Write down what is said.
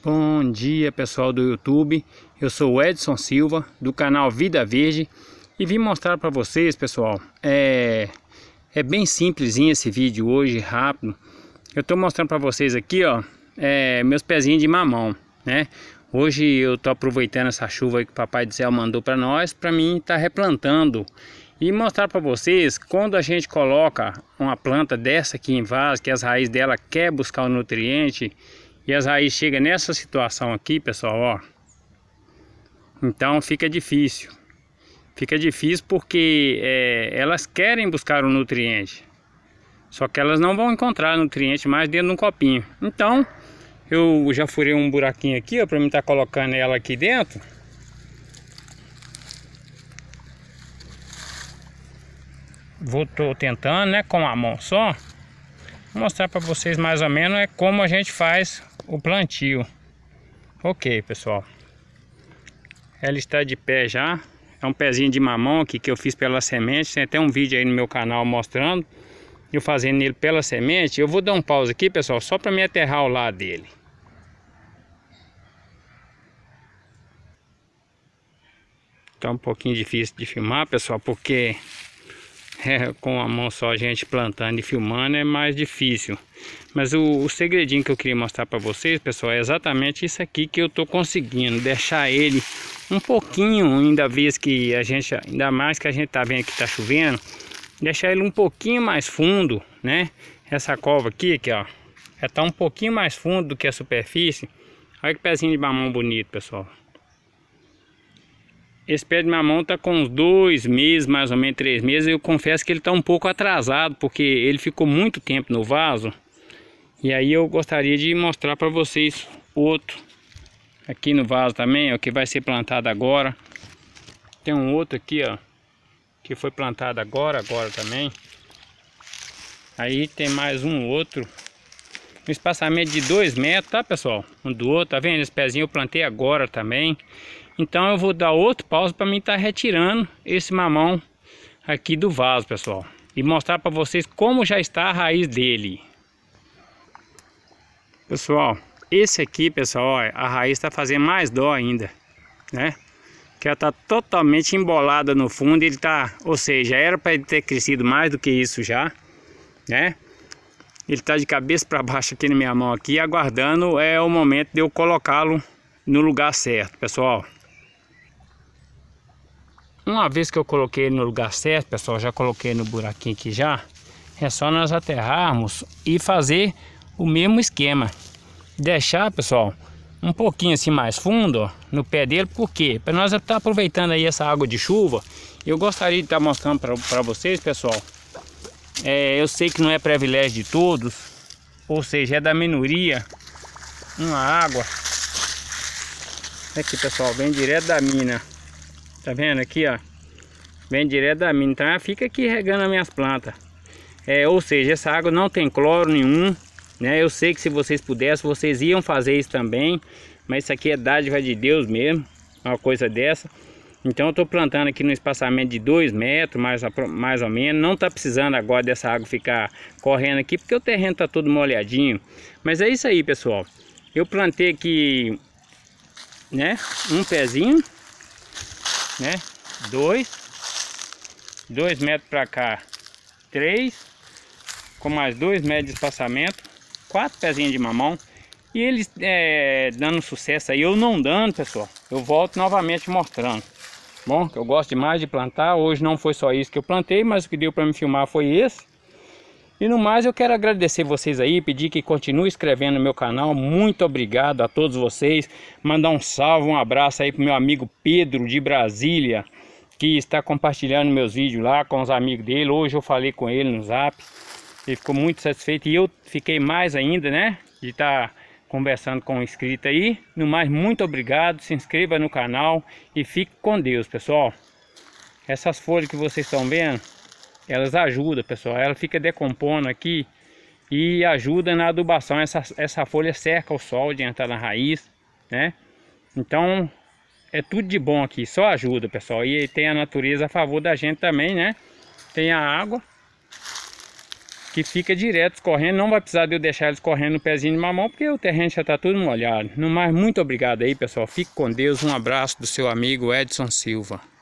Bom dia pessoal do YouTube, eu sou Edson Silva do canal Vida Verde e vim mostrar para vocês pessoal, é, é bem simplesinho esse vídeo hoje, rápido. Eu estou mostrando para vocês aqui ó, é, meus pezinhos de mamão, né? Hoje eu estou aproveitando essa chuva que o Papai do Céu mandou para nós, para mim estar tá replantando e mostrar para vocês quando a gente coloca uma planta dessa aqui em vaso, que as raízes dela quer buscar o nutriente e as raízes chegam nessa situação aqui, pessoal, ó. Então fica difícil. Fica difícil porque é, elas querem buscar o um nutriente. Só que elas não vão encontrar nutriente mais dentro de um copinho. Então, eu já furei um buraquinho aqui, ó, pra mim estar tá colocando ela aqui dentro. Vou tô tentando, né, com a mão só. Vou mostrar para vocês mais ou menos é como a gente faz o plantio. Ok, pessoal. Ela está de pé já. É um pezinho de mamão aqui que eu fiz pela semente. Tem até um vídeo aí no meu canal mostrando. Eu fazendo ele pela semente. Eu vou dar um pause aqui, pessoal, só para me aterrar o lado dele. Tá um pouquinho difícil de filmar, pessoal, porque é, com a mão só a gente plantando e filmando é mais difícil. Mas o, o segredinho que eu queria mostrar para vocês, pessoal, é exatamente isso aqui que eu estou conseguindo. Deixar ele um pouquinho, ainda vez que a gente, ainda mais que a gente tá vendo que tá chovendo, deixar ele um pouquinho mais fundo, né? Essa cova aqui, que ó, já tá um pouquinho mais fundo do que a superfície. Olha que pezinho de mamão bonito, pessoal. Esse pé de mamão tá com uns dois meses, mais ou menos três meses. Eu confesso que ele tá um pouco atrasado, porque ele ficou muito tempo no vaso. E aí eu gostaria de mostrar para vocês outro aqui no vaso também, o que vai ser plantado agora. Tem um outro aqui, ó, que foi plantado agora, agora também. Aí tem mais um outro. Um espaçamento de dois metros, tá, pessoal? Um do outro, tá vendo? Esse pezinho eu plantei agora também. Então eu vou dar outro pause para mim estar tá retirando esse mamão aqui do vaso, pessoal. E mostrar para vocês como já está a raiz dele. Pessoal, esse aqui, pessoal, ó, a raiz está fazendo mais dó ainda, né? Que ela está totalmente embolada no fundo, ele tá, ou seja, era para ele ter crescido mais do que isso já, né? Ele está de cabeça para baixo aqui na minha mão aqui, aguardando é o momento de eu colocá-lo no lugar certo, pessoal. Uma vez que eu coloquei no lugar certo, pessoal, já coloquei no buraquinho aqui já. É só nós aterrarmos e fazer o mesmo esquema. Deixar, pessoal, um pouquinho assim mais fundo ó, no pé dele, porque para nós estar tá aproveitando aí essa água de chuva, eu gostaria de estar tá mostrando para vocês, pessoal. É, eu sei que não é privilégio de todos, ou seja, é da minoria. Uma água, aqui pessoal, vem direto da mina. Tá vendo aqui, ó? Vem direto da mim Então fica aqui regando as minhas plantas. É, ou seja, essa água não tem cloro nenhum. Né? Eu sei que se vocês pudessem, vocês iam fazer isso também. Mas isso aqui é dádiva de Deus mesmo. Uma coisa dessa. Então eu estou plantando aqui no espaçamento de 2 metros, mais, mais ou menos. Não está precisando agora dessa água ficar correndo aqui, porque o terreno está todo molhadinho. Mas é isso aí, pessoal. Eu plantei aqui, né, um pezinho né? Dois, dois metros para cá, três, com mais dois metros de espaçamento, quatro pezinhos de mamão. E eles é, dando sucesso aí, eu não dando, pessoal, eu volto novamente mostrando. Bom, eu gosto demais de plantar, hoje não foi só isso que eu plantei, mas o que deu para me filmar foi esse. E no mais eu quero agradecer vocês aí, pedir que continue escrevendo no meu canal. Muito obrigado a todos vocês. Mandar um salve, um abraço aí pro meu amigo Pedro de Brasília, que está compartilhando meus vídeos lá com os amigos dele. Hoje eu falei com ele no zap. Ele ficou muito satisfeito e eu fiquei mais ainda, né? De estar tá conversando com o inscrito aí. No mais, muito obrigado. Se inscreva no canal e fique com Deus, pessoal. Essas folhas que vocês estão vendo elas ajudam, pessoal. Ela fica decompondo aqui e ajuda na adubação. Essa, essa folha cerca o sol de entrar na raiz, né? Então, é tudo de bom aqui. Só ajuda, pessoal. E tem a natureza a favor da gente também, né? Tem a água que fica direto escorrendo. Não vai precisar de eu deixar eles correndo no pezinho de mamão, porque o terreno já está tudo molhado. No mais, muito obrigado aí, pessoal. Fique com Deus. Um abraço do seu amigo Edson Silva.